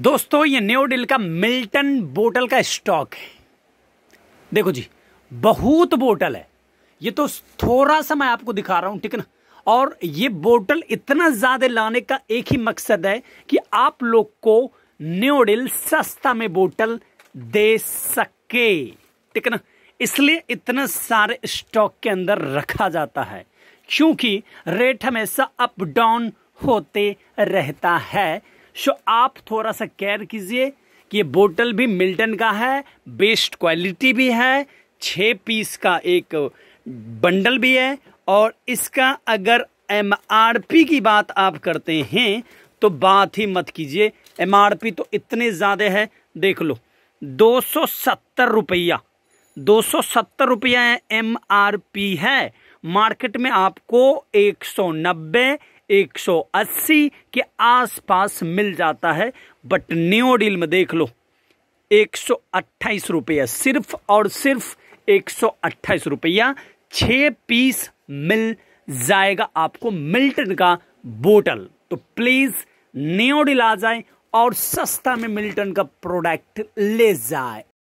दोस्तों ये न्योडिल का मिल्टन बोटल का स्टॉक है देखो जी बहुत बोटल है ये तो थोड़ा सा मैं आपको दिखा रहा हूं ठीक है ना और ये बोटल इतना ज़्यादा लाने का एक ही मकसद है कि आप लोग को न्योडिल सस्ता में बोटल दे सके ठीक है ना इसलिए इतने सारे स्टॉक के अंदर रखा जाता है क्योंकि रेट हमेशा अप डाउन होते रहता है सो आप थोड़ा सा केयर कीजिए कि ये बोतल भी मिल्टन का है बेस्ट क्वालिटी भी है छः पीस का एक बंडल भी है और इसका अगर एम की बात आप करते हैं तो बात ही मत कीजिए एम तो इतने ज़्यादा है देख लो दो सौ सत्तर रुपया दो सौ सत्तर रुपया एम है मार्केट में आपको एक सौ नब्बे 180 के आसपास मिल जाता है बट डील में देख लो एक सौ अट्ठाईस रुपया सिर्फ और सिर्फ एक सौ अट्ठाईस रुपया छ पीस मिल जाएगा आपको मिल्टन का बोटल तो प्लीज़ डील आ जाए और सस्ता में मिल्टन का प्रोडक्ट ले जाए